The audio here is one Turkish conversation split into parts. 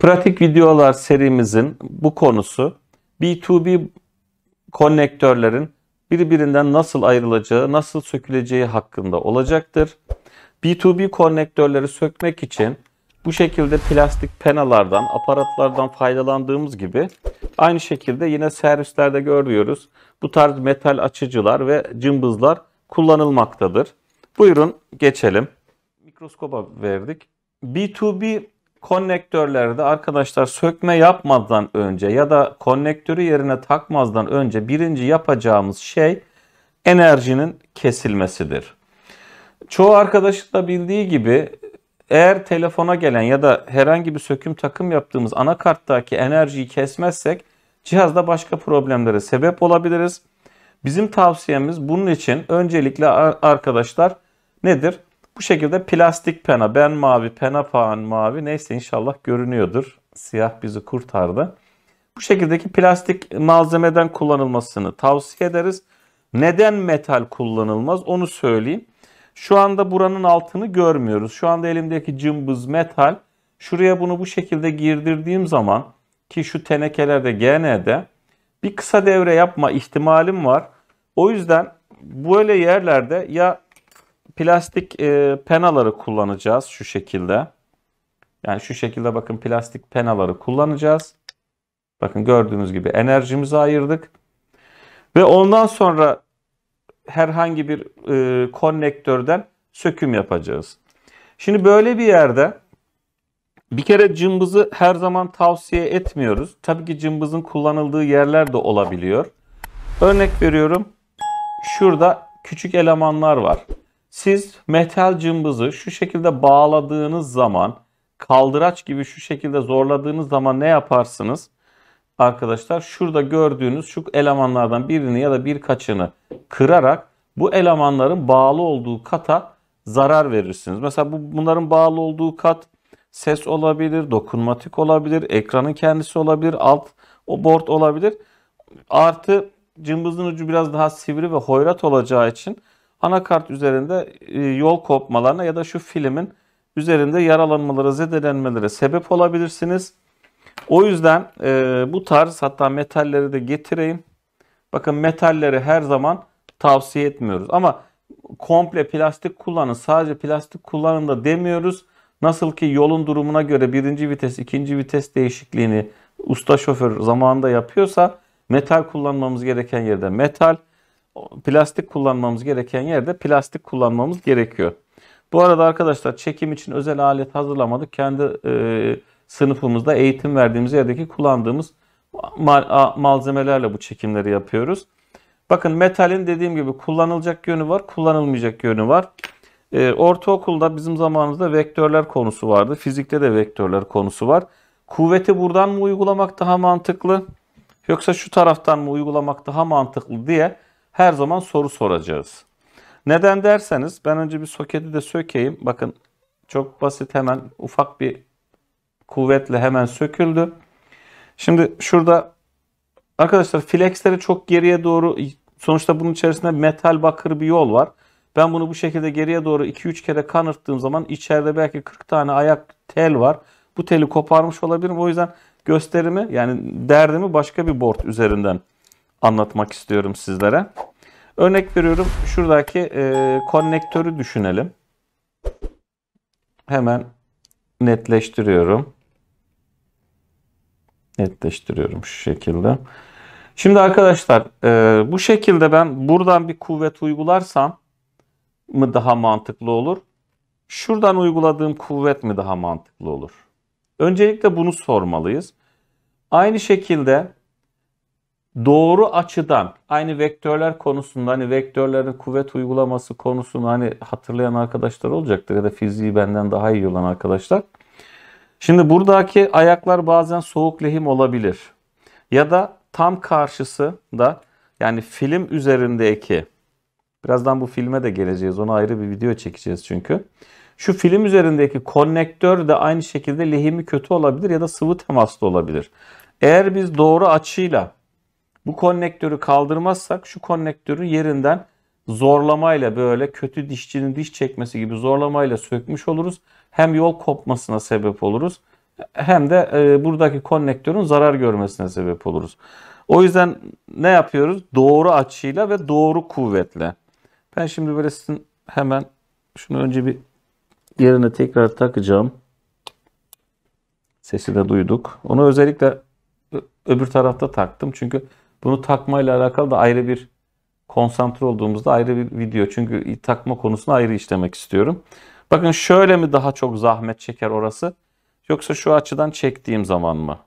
Pratik videolar serimizin bu konusu B2B konnektörlerin birbirinden nasıl ayrılacağı, nasıl söküleceği hakkında olacaktır. B2B konnektörleri sökmek için bu şekilde plastik penalardan, aparatlardan faydalandığımız gibi aynı şekilde yine servislerde görüyoruz. Bu tarz metal açıcılar ve cımbızlar kullanılmaktadır. Buyurun geçelim. Mikroskopa verdik. B2B konnektörlerde arkadaşlar sökme yapmadan önce ya da konnektörü yerine takmazdan önce birinci yapacağımız şey enerjinin kesilmesidir. Çoğu arkadaşın da bildiği gibi eğer telefona gelen ya da herhangi bir söküm takım yaptığımız anakarttaki enerjiyi kesmezsek cihazda başka problemlere sebep olabiliriz. Bizim tavsiyemiz bunun için öncelikle arkadaşlar nedir? Bu şekilde plastik pena, ben mavi, pena pağan mavi neyse inşallah görünüyordur. Siyah bizi kurtardı. Bu şekildeki plastik malzemeden kullanılmasını tavsiye ederiz. Neden metal kullanılmaz onu söyleyeyim. Şu anda buranın altını görmüyoruz. Şu anda elimdeki cımbız metal. Şuraya bunu bu şekilde girdirdiğim zaman ki şu tenekelerde GN'de bir kısa devre yapma ihtimalim var. O yüzden böyle yerlerde ya plastik e, penaları kullanacağız şu şekilde. Yani şu şekilde bakın plastik penaları kullanacağız. Bakın gördüğünüz gibi enerjimizi ayırdık. Ve ondan sonra herhangi bir e, konnektörden söküm yapacağız. Şimdi böyle bir yerde bir kere cımbızı her zaman tavsiye etmiyoruz. Tabii ki cımbızın kullanıldığı yerler de olabiliyor. Örnek veriyorum. Şurada küçük elemanlar var. Siz metal cımbızı şu şekilde bağladığınız zaman kaldıraç gibi şu şekilde zorladığınız zaman ne yaparsınız? Arkadaşlar şurada gördüğünüz şu elemanlardan birini ya da birkaçını kırarak bu elemanların bağlı olduğu kata zarar verirsiniz. Mesela bu, bunların bağlı olduğu kat ses olabilir, dokunmatik olabilir, ekranın kendisi olabilir, alt o board olabilir. Artı cımbızın ucu biraz daha sivri ve hoyrat olacağı için anakart üzerinde e, yol kopmalarına ya da şu filmin üzerinde yaralanmaları, zedelenmelere sebep olabilirsiniz. O yüzden e, bu tarz hatta metalleri de getireyim. Bakın metalleri her zaman tavsiye etmiyoruz. Ama komple plastik kullanın, sadece plastik kullanın da demiyoruz. Nasıl ki yolun durumuna göre birinci vites, ikinci vites değişikliğini usta şoför zamanında yapıyorsa metal kullanmamız gereken yerde metal, plastik kullanmamız gereken yerde plastik kullanmamız gerekiyor. Bu arada arkadaşlar çekim için özel alet hazırlamadık. Kendi e, sınıfımızda eğitim verdiğimiz yerdeki kullandığımız mal, a, malzemelerle bu çekimleri yapıyoruz. Bakın metalin dediğim gibi kullanılacak yönü var, kullanılmayacak yönü var. E, ortaokulda bizim zamanımızda vektörler konusu vardı. Fizikte de vektörler konusu var. Kuvveti buradan mı uygulamak daha mantıklı yoksa şu taraftan mı uygulamak daha mantıklı diye her zaman soru soracağız. Neden derseniz ben önce bir soketi de sökeyim. Bakın çok basit hemen ufak bir kuvvetle hemen söküldü. Şimdi şurada arkadaşlar flexleri çok geriye doğru sonuçta bunun içerisinde metal bakır bir yol var. Ben bunu bu şekilde geriye doğru 2-3 kere kanırttığım zaman içeride belki 40 tane ayak tel var. Bu teli koparmış olabilirim. O yüzden gösterimi yani derdimi başka bir board üzerinden anlatmak istiyorum sizlere. Örnek veriyorum şuradaki e, konnektörü düşünelim. Hemen netleştiriyorum. Netleştiriyorum şu şekilde. Şimdi arkadaşlar e, bu şekilde ben buradan bir kuvvet uygularsam mı daha mantıklı olur? Şuradan uyguladığım kuvvet mi daha mantıklı olur? Öncelikle bunu sormalıyız. Aynı şekilde doğru açıdan aynı vektörler konusunda hani vektörlerin kuvvet uygulaması konusunda hani hatırlayan arkadaşlar olacaktır ya da fiziği benden daha iyi olan arkadaşlar. Şimdi buradaki ayaklar bazen soğuk lehim olabilir. Ya da tam karşısı da yani film üzerindeki birazdan bu filme de geleceğiz. Ona ayrı bir video çekeceğiz çünkü. Şu film üzerindeki konnektör de aynı şekilde lehimi kötü olabilir ya da sıvı temaslı olabilir. Eğer biz doğru açıyla bu konnektörü kaldırmazsak şu konnektörü yerinden zorlamayla böyle kötü dişçinin diş çekmesi gibi zorlamayla sökmüş oluruz. Hem yol kopmasına sebep oluruz hem de e, buradaki konnektörün zarar görmesine sebep oluruz. O yüzden ne yapıyoruz? Doğru açıyla ve doğru kuvvetle. Ben şimdi böyle sizin hemen şunu önce bir yerine tekrar takacağım. Sesi de duyduk. Onu özellikle öbür tarafta taktım. Çünkü bunu takma ile alakalı da ayrı bir konsantre olduğumuzda ayrı bir video. Çünkü takma konusunu ayrı işlemek istiyorum. Bakın şöyle mi daha çok zahmet çeker orası? Yoksa şu açıdan çektiğim zaman mı?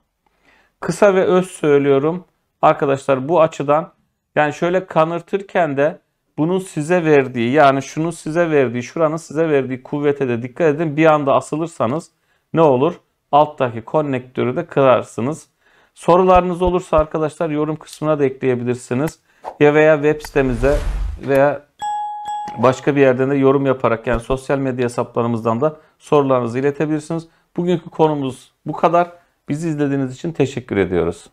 Kısa ve öz söylüyorum. Arkadaşlar bu açıdan yani şöyle kanırtırken de bunun size verdiği yani şunun size verdiği şuranın size verdiği kuvvete de dikkat edin. Bir anda asılırsanız ne olur? Alttaki konnektörü de kırarsınız. Sorularınız olursa arkadaşlar yorum kısmına da ekleyebilirsiniz. Ya veya web sitemize veya başka bir yerden de yorum yaparak yani sosyal medya hesaplarımızdan da sorularınızı iletebilirsiniz. Bugünkü konumuz bu kadar. Bizi izlediğiniz için teşekkür ediyoruz.